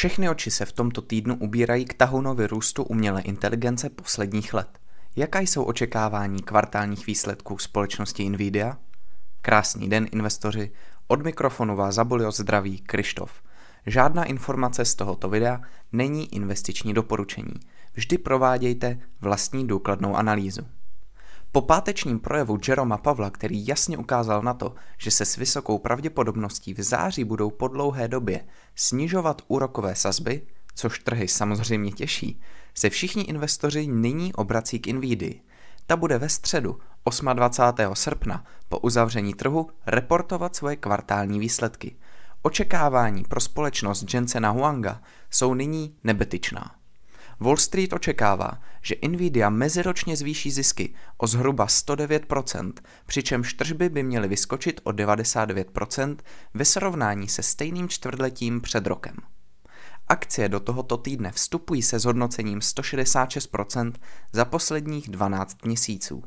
Všechny oči se v tomto týdnu ubírají k tahounovi růstu umělé inteligence posledních let. Jaká jsou očekávání kvartálních výsledků společnosti Nvidia? Krásný den, investoři. Od mikrofonu vás zabolil zdraví Krištof. Žádná informace z tohoto videa není investiční doporučení. Vždy provádějte vlastní důkladnou analýzu. Po pátečním projevu Jeroma Pavla, který jasně ukázal na to, že se s vysokou pravděpodobností v září budou po dlouhé době snižovat úrokové sazby, což trhy samozřejmě těší, se všichni investoři nyní obrací k Nvidii. Ta bude ve středu 28. srpna po uzavření trhu reportovat svoje kvartální výsledky. Očekávání pro společnost Jensena Huanga jsou nyní nebetyčná. Wall Street očekává, že Nvidia meziročně zvýší zisky o zhruba 109%, přičemž tržby by měly vyskočit o 99% ve srovnání se stejným čtvrtletím před rokem. Akcie do tohoto týdne vstupují se zhodnocením 166% za posledních 12 měsíců.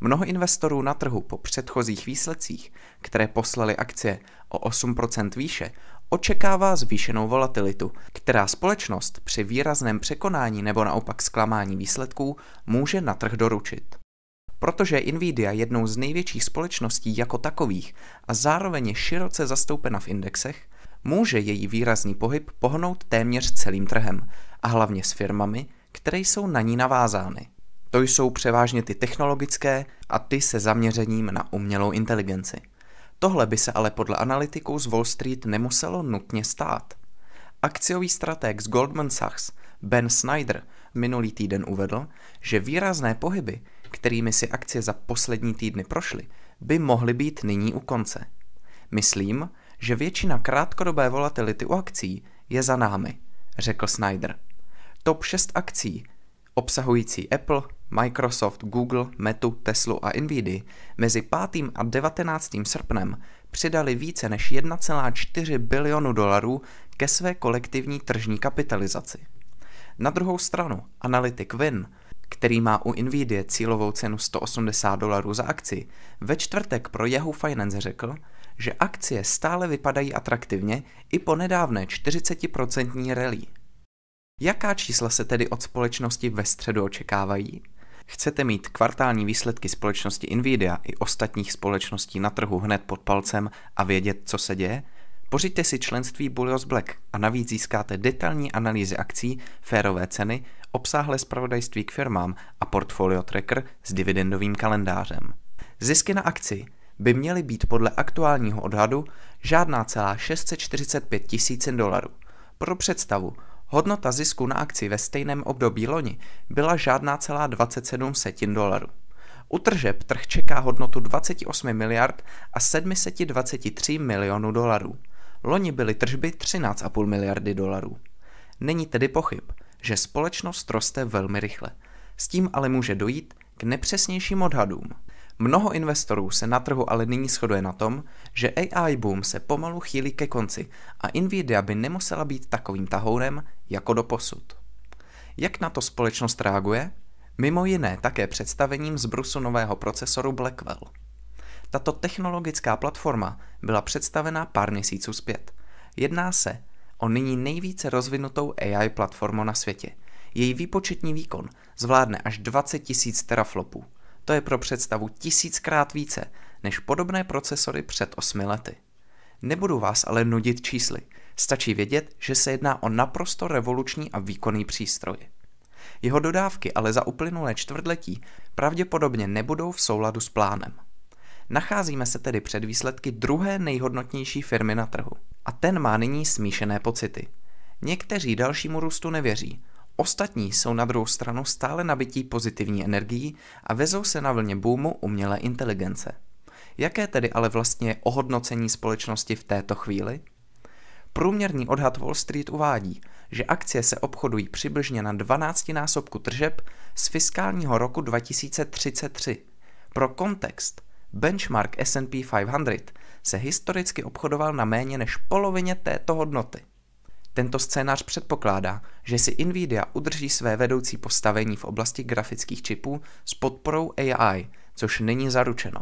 Mnoho investorů na trhu po předchozích výsledcích, které poslali akcie o 8% výše, očekává zvýšenou volatilitu, která společnost při výrazném překonání nebo naopak zklamání výsledků může na trh doručit. Protože je Nvidia jednou z největších společností jako takových a zároveň je široce zastoupena v indexech, může její výrazný pohyb pohnout téměř celým trhem a hlavně s firmami, které jsou na ní navázány. To jsou převážně ty technologické a ty se zaměřením na umělou inteligenci. Tohle by se ale podle analytiků z Wall Street nemuselo nutně stát. Akciový strateg z Goldman Sachs Ben Snyder minulý týden uvedl, že výrazné pohyby, kterými si akcie za poslední týdny prošly, by mohly být nyní u konce. Myslím, že většina krátkodobé volatility u akcí je za námi, řekl Snyder. Top 6 akcí, obsahující Apple, Microsoft, Google, Metu, Teslu a Nvidia, mezi 5. a 19. srpnem přidali více než 1,4 bilionu dolarů ke své kolektivní tržní kapitalizaci. Na druhou stranu, analytik Win, který má u Nvidia cílovou cenu 180 dolarů za akci, ve čtvrtek pro Yahoo Finance řekl, že akcie stále vypadají atraktivně i po nedávné 40% rally. Jaká čísla se tedy od společnosti ve středu očekávají? Chcete mít kvartální výsledky společnosti Nvidia i ostatních společností na trhu hned pod palcem a vědět, co se děje? Pořiďte si členství Bullios Black a navíc získáte detailní analýzy akcí, férové ceny, obsáhlé zpravodajství k firmám a portfolio tracker s dividendovým kalendářem. Zisky na akci by měly být podle aktuálního odhadu žádná celá 645 tisíc dolarů. Pro představu, Hodnota zisku na akci ve stejném období loni byla žádná celá 27 setin dolarů. U tržeb trh čeká hodnotu 28 miliard a 723 milionů dolarů. Loni byly tržby 13,5 miliardy dolarů. Není tedy pochyb, že společnost roste velmi rychle. S tím ale může dojít k nepřesnějším odhadům. Mnoho investorů se na trhu ale nyní shoduje na tom, že AI boom se pomalu chýlí ke konci a Nvidia by nemusela být takovým tahounem jako do posud. Jak na to společnost reaguje? Mimo jiné také představením zbrusu nového procesoru Blackwell. Tato technologická platforma byla představena pár měsíců zpět. Jedná se o nyní nejvíce rozvinutou AI platformu na světě. Její výpočetní výkon zvládne až 20 000 teraflopů – to je pro představu tisíckrát více než podobné procesory před osmi lety. Nebudu vás ale nudit čísly, stačí vědět, že se jedná o naprosto revoluční a výkonný přístroj. Jeho dodávky ale za uplynulé čtvrtletí pravděpodobně nebudou v souladu s plánem. Nacházíme se tedy před výsledky druhé nejhodnotnější firmy na trhu. A ten má nyní smíšené pocity. Někteří dalšímu růstu nevěří, Ostatní jsou na druhou stranu stále nabití pozitivní energií a vezou se na vlně boomu umělé inteligence. Jaké tedy ale vlastně je ohodnocení společnosti v této chvíli? Průměrný odhad Wall Street uvádí, že akcie se obchodují přibližně na 12 násobku tržeb z fiskálního roku 2033. Pro kontext, benchmark S&P 500 se historicky obchodoval na méně než polovině této hodnoty. Tento scénář předpokládá, že si Nvidia udrží své vedoucí postavení v oblasti grafických čipů s podporou AI, což není zaručeno.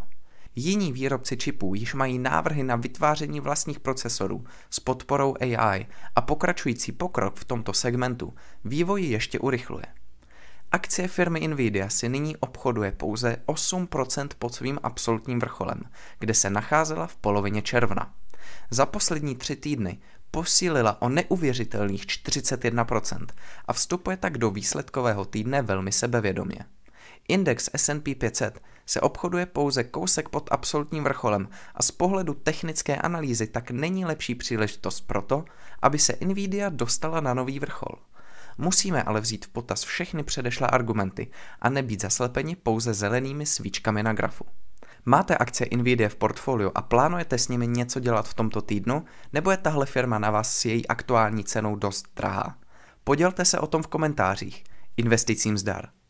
Jiní výrobci čipů již mají návrhy na vytváření vlastních procesorů s podporou AI a pokračující pokrok v tomto segmentu vývoj ještě urychluje. Akcie firmy Nvidia si nyní obchoduje pouze 8% pod svým absolutním vrcholem, kde se nacházela v polovině června. Za poslední tři týdny posílila o neuvěřitelných 41% a vstupuje tak do výsledkového týdne velmi sebevědomě. Index S&P 500 se obchoduje pouze kousek pod absolutním vrcholem a z pohledu technické analýzy tak není lepší příležitost proto, aby se Nvidia dostala na nový vrchol. Musíme ale vzít v potaz všechny předešlé argumenty a nebýt zaslepeni pouze zelenými svíčkami na grafu. Máte akce Nvidia v portfoliu a plánujete s nimi něco dělat v tomto týdnu, nebo je tahle firma na vás s její aktuální cenou dost drahá? Podělte se o tom v komentářích. Investicím zdar!